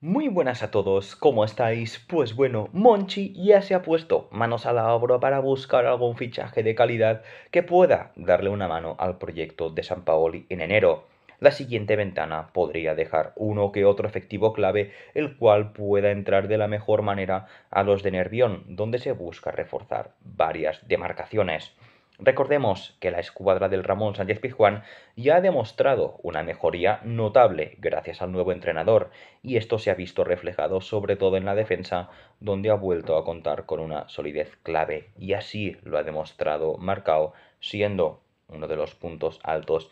Muy buenas a todos, ¿cómo estáis? Pues bueno, Monchi ya se ha puesto manos a la obra para buscar algún fichaje de calidad que pueda darle una mano al proyecto de San Paoli en enero. La siguiente ventana podría dejar uno que otro efectivo clave, el cual pueda entrar de la mejor manera a los de Nervión, donde se busca reforzar varias demarcaciones. Recordemos que la escuadra del Ramón Sánchez Pizjuán ya ha demostrado una mejoría notable gracias al nuevo entrenador y esto se ha visto reflejado sobre todo en la defensa donde ha vuelto a contar con una solidez clave y así lo ha demostrado Marcao siendo uno de los puntos altos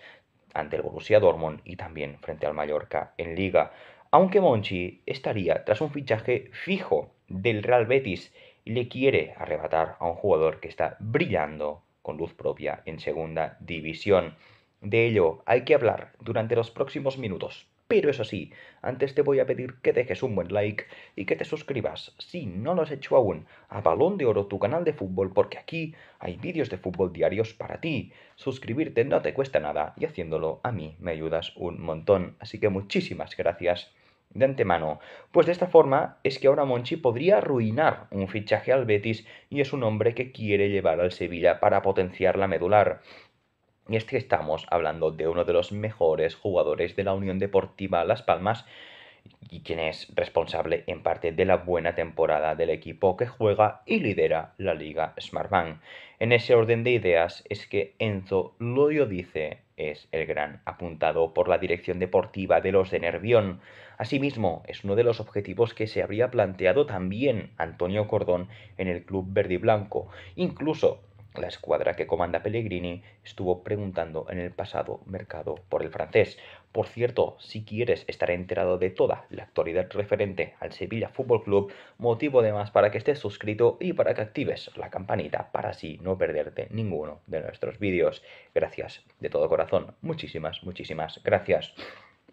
ante el Borussia Dortmund y también frente al Mallorca en Liga. Aunque Monchi estaría tras un fichaje fijo del Real Betis y le quiere arrebatar a un jugador que está brillando con luz propia en segunda división. De ello hay que hablar durante los próximos minutos. Pero eso sí, antes te voy a pedir que dejes un buen like y que te suscribas, si no lo has hecho aún, a Balón de Oro, tu canal de fútbol, porque aquí hay vídeos de fútbol diarios para ti. Suscribirte no te cuesta nada y haciéndolo a mí me ayudas un montón. Así que muchísimas gracias de antemano. Pues de esta forma es que ahora Monchi podría arruinar un fichaje al Betis y es un hombre que quiere llevar al Sevilla para potenciar la medular. Y es que estamos hablando de uno de los mejores jugadores de la Unión Deportiva Las Palmas y quien es responsable en parte de la buena temporada del equipo que juega y lidera la Liga Smartbank. En ese orden de ideas es que Enzo Lodio dice es el gran apuntado por la dirección deportiva de los de Nervión. Asimismo, es uno de los objetivos que se habría planteado también Antonio Cordón en el club Verde blanco Incluso la escuadra que comanda Pellegrini estuvo preguntando en el pasado mercado por el francés. Por cierto, si quieres estar enterado de toda la actualidad referente al Sevilla Fútbol Club, motivo además para que estés suscrito y para que actives la campanita para así no perderte ninguno de nuestros vídeos. Gracias de todo corazón. Muchísimas, muchísimas gracias.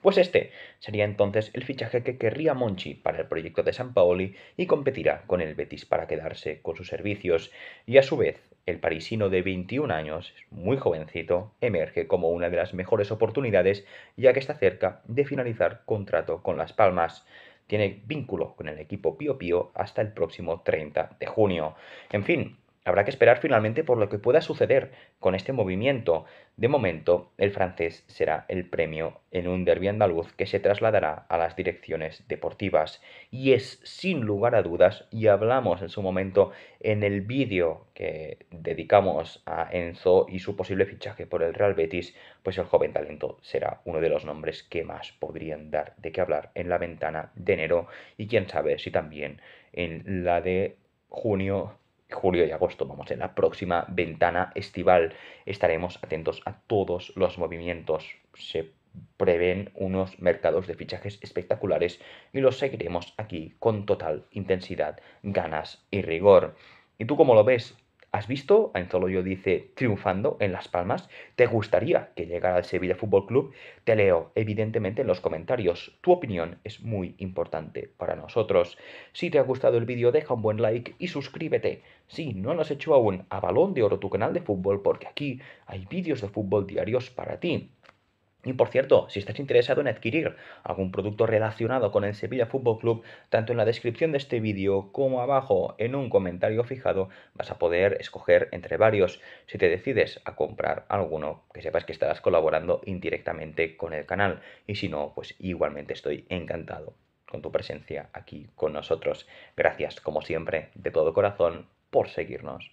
Pues este sería entonces el fichaje que querría Monchi para el proyecto de San Paoli y competirá con el Betis para quedarse con sus servicios y a su vez el parisino de 21 años, muy jovencito, emerge como una de las mejores oportunidades ya que está cerca de finalizar contrato con Las Palmas. Tiene vínculo con el equipo Pío Pío hasta el próximo 30 de junio. En fin, Habrá que esperar finalmente por lo que pueda suceder con este movimiento. De momento, el francés será el premio en un derbi andaluz que se trasladará a las direcciones deportivas. Y es sin lugar a dudas, y hablamos en su momento en el vídeo que dedicamos a Enzo y su posible fichaje por el Real Betis, pues el joven talento será uno de los nombres que más podrían dar de qué hablar en la ventana de enero y quién sabe si también en la de junio julio y agosto. Vamos, en la próxima ventana estival estaremos atentos a todos los movimientos. Se prevén unos mercados de fichajes espectaculares y los seguiremos aquí con total intensidad, ganas y rigor. ¿Y tú como lo ves? ¿Has visto? yo dice, triunfando en Las Palmas. ¿Te gustaría que llegara al Sevilla Fútbol Club? Te leo, evidentemente, en los comentarios. Tu opinión es muy importante para nosotros. Si te ha gustado el vídeo, deja un buen like y suscríbete. Si no lo has hecho aún, a Balón de Oro, tu canal de fútbol, porque aquí hay vídeos de fútbol diarios para ti. Y por cierto, si estás interesado en adquirir algún producto relacionado con el Sevilla Fútbol Club, tanto en la descripción de este vídeo como abajo en un comentario fijado, vas a poder escoger entre varios. Si te decides a comprar alguno, que sepas que estarás colaborando indirectamente con el canal. Y si no, pues igualmente estoy encantado con tu presencia aquí con nosotros. Gracias, como siempre, de todo corazón por seguirnos.